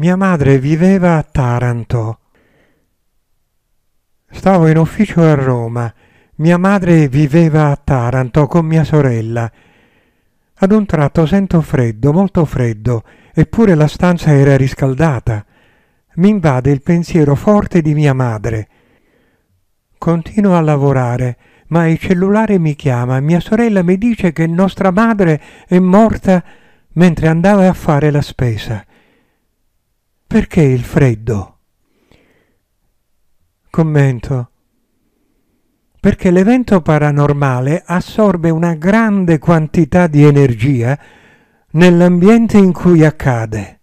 Mia madre viveva a Taranto. Stavo in ufficio a Roma. Mia madre viveva a Taranto con mia sorella. Ad un tratto sento freddo, molto freddo, eppure la stanza era riscaldata. Mi invade il pensiero forte di mia madre. Continuo a lavorare, ma il cellulare mi chiama e mia sorella mi dice che nostra madre è morta mentre andava a fare la spesa. Perché il freddo? Commento. Perché l'evento paranormale assorbe una grande quantità di energia nell'ambiente in cui accade